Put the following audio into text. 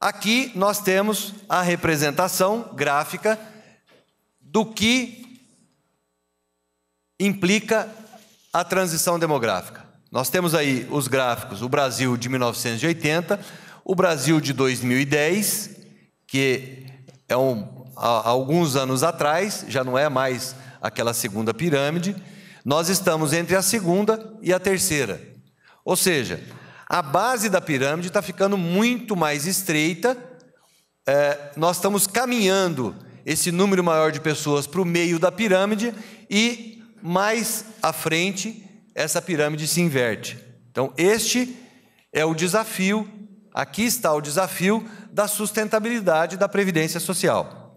Aqui nós temos a representação gráfica do que implica a transição demográfica. Nós temos aí os gráficos, o Brasil de 1980, o Brasil de 2010, que é um, há alguns anos atrás, já não é mais aquela segunda pirâmide. Nós estamos entre a segunda e a terceira. Ou seja, a base da pirâmide está ficando muito mais estreita. É, nós estamos caminhando esse número maior de pessoas para o meio da pirâmide e mais à frente essa pirâmide se inverte. Então, este é o desafio, aqui está o desafio da sustentabilidade da previdência social.